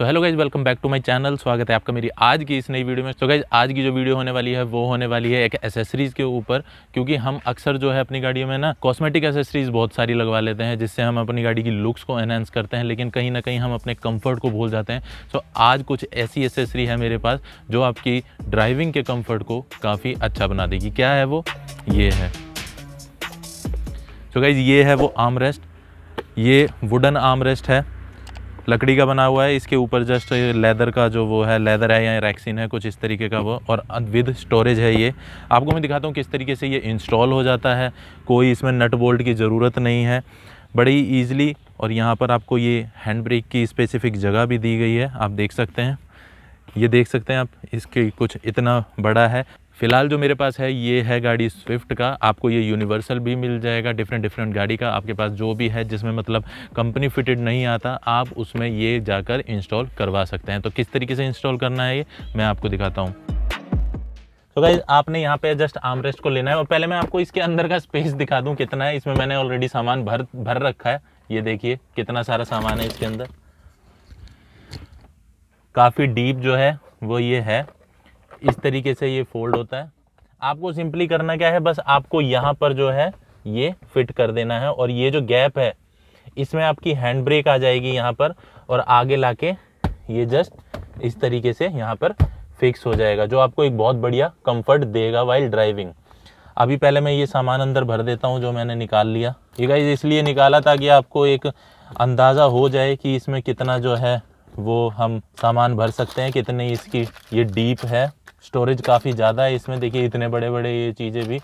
so hello guys welcome back to my channel स्वागत है आपका मेरी आज की इस नई वीडियो में सो so गाइज आज की जो वीडियो होने वाली है वो होने वाली है एक एसेसरीज़ के ऊपर क्योंकि हम अक्सर जो है अपनी गाड़ियों में ना कॉस्मेटिक एसेसरीज़ बहुत सारी लगवा लेते हैं जिससे हम अपनी गाड़ी की लुक्स को एनहेंस करते हैं लेकिन कहीं ना कहीं हम अपने कम्फर्ट को भूल जाते हैं सो so, आज कुछ ऐसी एसेसरी है मेरे पास जो आपकी ड्राइविंग के कम्फर्ट को काफ़ी अच्छा बना देगी क्या है वो ये है सो so, गाइज ये है वो आर्म रेस्ट ये वुडन आर्म रेस्ट है लकड़ी का बना हुआ है इसके ऊपर जस्ट लेदर का जो वो है लेदर है या रैक्सिन है कुछ इस तरीके का वो और विद स्टोरेज है ये आपको मैं दिखाता हूँ किस तरीके से ये इंस्टॉल हो जाता है कोई इसमें नट बोल्ट की ज़रूरत नहीं है बड़ी ईजिली और यहाँ पर आपको ये हैंड ब्रेक की स्पेसिफिक जगह भी दी गई है आप देख सकते हैं ये देख सकते हैं आप इसके कुछ इतना बड़ा है फिलहाल जो मेरे पास है ये है गाड़ी स्विफ्ट का आपको ये यूनिवर्सल भी मिल जाएगा डिफरेंट डिफरेंट गाड़ी का आपके पास जो भी है जिसमें मतलब कंपनी फिटेड नहीं आता आप उसमें ये जाकर इंस्टॉल करवा सकते हैं तो किस तरीके से इंस्टॉल करना है ये मैं आपको दिखाता हूँ तो so गाइज आपने यहाँ पे जस्ट आमरेस्ट को लेना है और पहले मैं आपको इसके अंदर का स्पेस दिखा दूँ कितना है इसमें मैंने ऑलरेडी सामान भर भर रखा है ये देखिए कितना सारा सामान है इसके अंदर काफ़ी डीप जो है वो ये है इस तरीके से ये फोल्ड होता है आपको सिंपली करना क्या है बस आपको यहाँ पर जो है ये फिट कर देना है और ये जो गैप है इसमें आपकी हैंड ब्रेक आ जाएगी यहाँ पर और आगे लाके ये जस्ट इस तरीके से यहाँ पर फिक्स हो जाएगा जो आपको एक बहुत बढ़िया कंफर्ट देगा वाइल ड्राइविंग अभी पहले मैं ये सामान अंदर भर देता हूँ जो मैंने निकाल लिया ये गाइज इसलिए निकाला ताकि आपको एक अंदाज़ा हो जाए कि इसमें कितना जो है वो हम सामान भर सकते हैं कितनी इसकी ये डीप है स्टोरेज काफ़ी ज़्यादा है इसमें देखिए इतने बड़े बड़े ये चीज़ें भी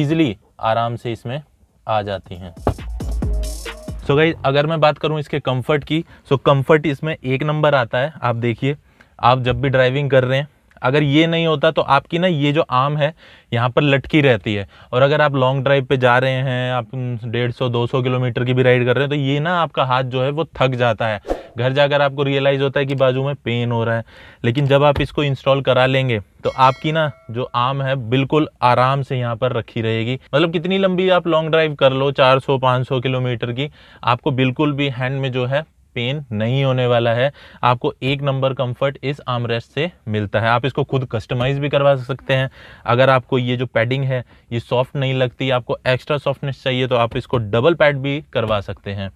ईजिली आराम से इसमें आ जाती हैं सो so गई अगर मैं बात करूँ इसके कम्फर्ट की सो so कम्फर्ट इसमें एक नंबर आता है आप देखिए आप जब भी ड्राइविंग कर रहे हैं अगर ये नहीं होता तो आपकी ना ये जो आम है यहाँ पर लटकी रहती है और अगर आप लॉन्ग ड्राइव पे जा रहे हैं आप डेढ़ सौ दो सौ किलोमीटर की भी राइड कर रहे हैं तो ये ना आपका हाथ जो है वो थक जाता है घर जाकर आपको रियलाइज़ होता है कि बाजू में पेन हो रहा है लेकिन जब आप इसको इंस्टॉल करा लेंगे तो आपकी ना जो आम है बिल्कुल आराम से यहाँ पर रखी रहेगी मतलब कितनी लंबी आप लॉन्ग ड्राइव कर लो 400 500 किलोमीटर की आपको बिल्कुल भी हैंड में जो है पेन नहीं होने वाला है आपको एक नंबर कंफर्ट इस आमरेस्ट से मिलता है आप इसको खुद कस्टमाइज भी करवा सकते हैं अगर आपको ये जो पैडिंग है ये सॉफ्ट नहीं लगती आपको एक्स्ट्रा सॉफ्टनेस चाहिए तो आप इसको डबल पैड भी करवा सकते हैं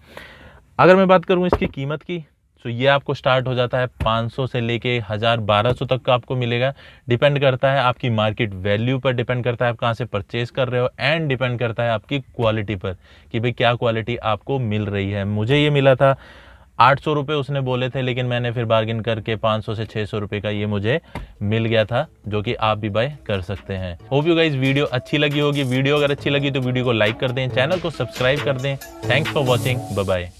अगर मैं बात करूँ इसकी कीमत की सो ये आपको स्टार्ट हो जाता है 500 से लेके हज़ार बारह सौ तक का आपको मिलेगा डिपेंड करता है आपकी मार्केट वैल्यू पर डिपेंड करता है आप कहाँ से परचेज कर रहे हो एंड डिपेंड करता है आपकी क्वालिटी पर कि भाई क्या क्वालिटी आपको मिल रही है मुझे ये मिला था आठ सौ रुपये उसने बोले थे लेकिन मैंने फिर बार्गिन करके पाँच सौ से छः सौ रुपये का ये मुझे मिल गया था जो कि आप भी बाय कर सकते हैं होप यू गाइज वीडियो अच्छी लगी होगी वीडियो अगर अच्छी लगी तो वीडियो को लाइक कर दें चैनल को सब्सक्राइब कर दें थैंक्स फॉर वॉचिंग बाय